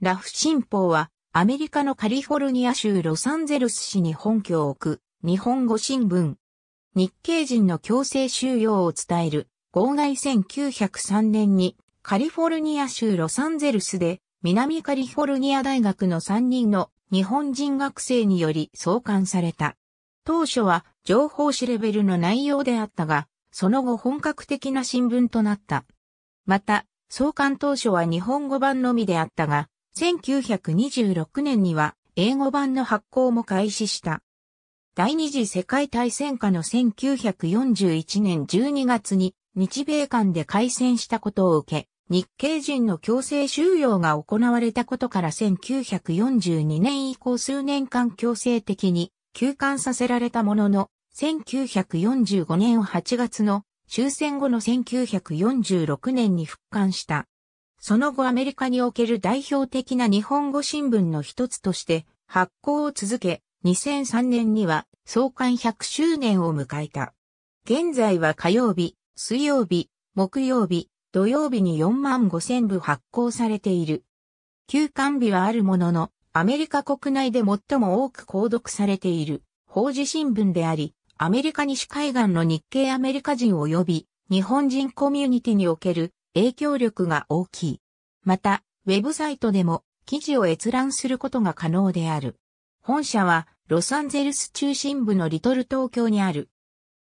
ラフ新報は、アメリカのカリフォルニア州ロサンゼルス市に本拠を置く、日本語新聞。日系人の強制収容を伝える、号外1903年に、カリフォルニア州ロサンゼルスで、南カリフォルニア大学の3人の日本人学生により創刊された。当初は情報誌レベルの内容であったが、その後本格的な新聞となった。また、創刊当初は日本語版のみであったが、1926年には英語版の発行も開始した。第二次世界大戦下の1941年12月に日米間で開戦したことを受け、日系人の強制収容が行われたことから1942年以降数年間強制的に休館させられたものの、1945年8月の終戦後の1946年に復刊した。その後アメリカにおける代表的な日本語新聞の一つとして発行を続け、2003年には創刊100周年を迎えた。現在は火曜日、水曜日、木曜日、土曜日に4万5千部発行されている。休刊日はあるものの、アメリカ国内で最も多く購読されている、法事新聞であり、アメリカ西海岸の日系アメリカ人及び、日本人コミュニティにおける影響力が大きい。また、ウェブサイトでも記事を閲覧することが可能である。本社はロサンゼルス中心部のリトル東京にある。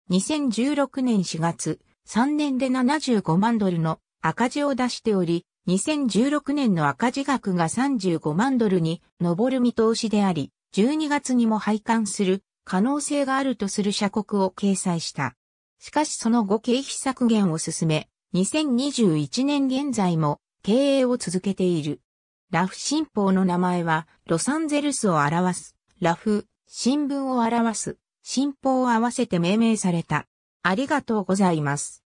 2016年4月、3年で75万ドルの赤字を出しており、2016年の赤字額が35万ドルに上る見通しであり、12月にも廃刊する可能性があるとする社国を掲載した。しかしその後経費削減を進め、2021年現在も経営を続けている。ラフ新報の名前は、ロサンゼルスを表す、ラフ、新聞を表す、新報を合わせて命名された。ありがとうございます。